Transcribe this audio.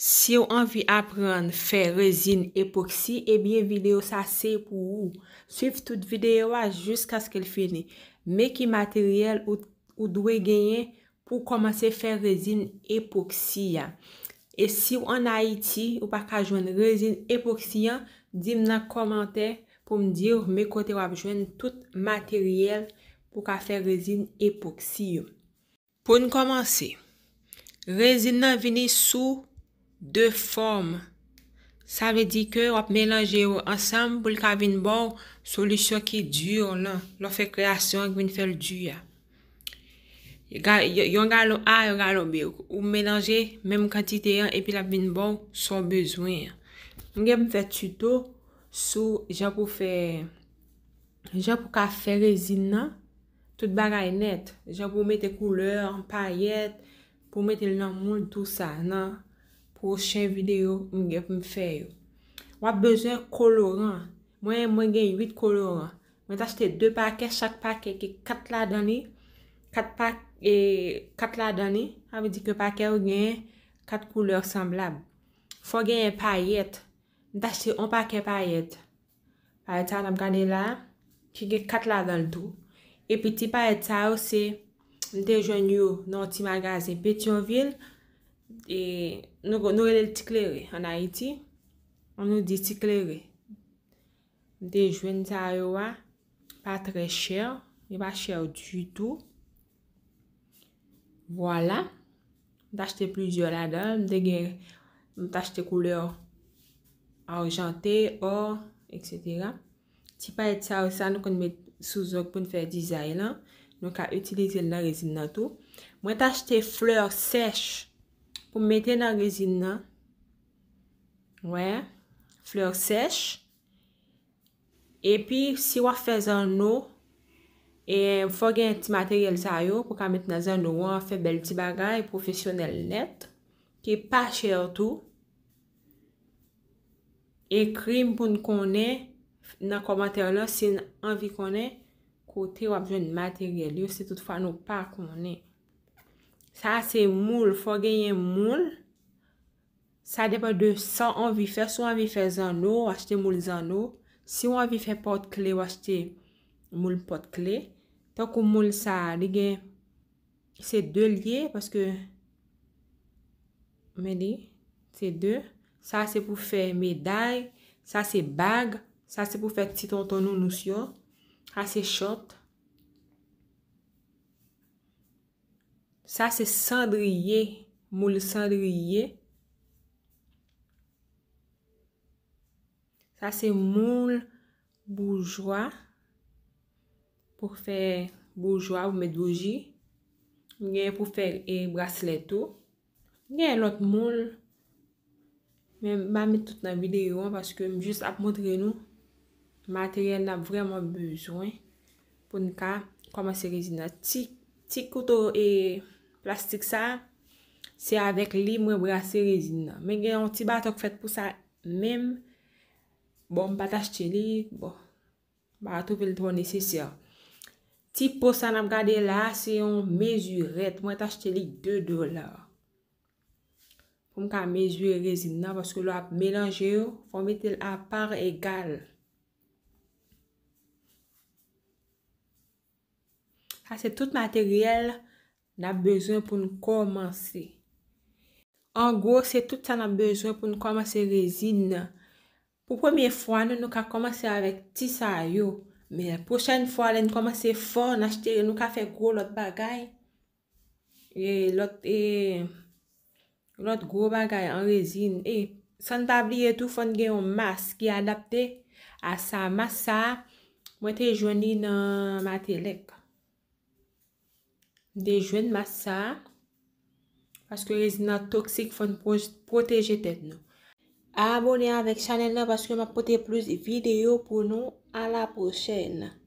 Si yo anvi apren fè rezine epoksi, ebyen videyo sa se pou ou. Suif tout videyo a jousk aske l fini. Mè ki materyel ou dwe genyen pou komanse fè rezine epoksi ya. E si yo an a iti ou pa ka jwen rezine epoksi ya, di m nan komante pou m dir mè kote wap jwen tout materyel pou ka fè rezine epoksi yo. Po nou komanse, rezine nan vini sou, De form. Sa ve di ke ap melange yo ansam pou li ka vin bon solusyon ki dur nan. Lo fe kreasyon ak vin fel du ya. Yon galon a, yon galon bi. Ou melange, mem kantite yon epi la vin bon son bezwen ya. Ngem fe tuto sou jan pou fe, jan pou ka fe rezin nan. Tout bagay net. Jan pou mette kouleur, payet, pou mette nan moun tout sa nan. pou chen videyo m gen pou m feyo. Wap bezen koloran. Mwen mwen gen 8 koloran. Mwen tashte 2 pake, chak pake ki 4 la dani. 4 pake e 4 la dani. A mi di ke pake ou gen 4 kouleur semblab. Fon gen payet. Mwen tashte 1 pake payet. Payetan ap gane la. Ki gen 4 la dani tou. E pi ti payetan ou se l dejon yo nan ti magaze Betionville. De nou re lel tiklere. An a iti. An nou di tiklere. De jwen sa yo wa. Pa tre cher. Yo e pa cher du tout. Voilà. Mwen t'achete plujor la dal. Mwen t'achete kouleur. Orjante, or, etc. Ti pa eti a ou sa. Nou kon met souzok pou nou fe design. Nou ka utilize nan rezin nan tout. Mwen t'achete fleur seche. pou mwete nan rezin nan. Wè, fleur sech, epi, si wap fe zan nou, e, waf gen ti materyel sa yo, pou ka met nan zan nou, wap fe bel ti bagay, profesyonel net, ki pa chertou, e krim pou nou konen, nan komater la, si nan anvi konen, kote wap jen materyel yo, se tout fwa nou pa konen. Sa se moul, fwa genyen moul. Sa depa de san anvi fè. Si anvi fè zan nou, wache te moul zan nou. Si anvi fè pot kle, wache te moul pot kle. Ton kon moul sa, digen, se de liye. Paske, meni, se de. Sa se pou fè meday. Sa se bag. Sa se pou fè titon ton nou nou syon. A se shot. Sa se sandriye. Moule sandriye. Sa se moule boujwa. Pour fè boujwa ou medouji. Gè pou fè e brasleto. Gè lòt moule. Mè mè tout nan videyon. Paske m jist ap montre nou. Materyèl nan vreman bezwen. Pon ka koman se rezi nan. Ti koutou e... Plastik sa, se avek li mwen brase rezin nan. Men gen yon ti batok fet pou sa mem. Bon, mwen patajte li. Bon, batok pel toni se si ya. Ti pou sa nam gade la, se yon mezuret. Mwen tajte li 2 do la. Fonm ka mezuret rezin nan. Foske lwa ap melanje yo. Fonm etil ap par egal. Sa se tout materyel. Na bezwen pou nou komanse. An gwo se tout sa nan bezwen pou nou komanse rezin nan. Pou pwemye fwa nou nou ka komanse avet ti sa yo. Men prochen fwa la nou komanse fwa nan chete nou ka fe gwo lot bagay. E lot e... Lot gwo bagay an rezin. E san tabli e tou fon gen yon mas ki adapte a sa masa mwen te jwani nan matelek. Dejwen mas sa. Paske rezi nan toksik foun poteje tet nou. Abone avèk chanel nan paske m apote plus videyo pou nou. A la pochèn.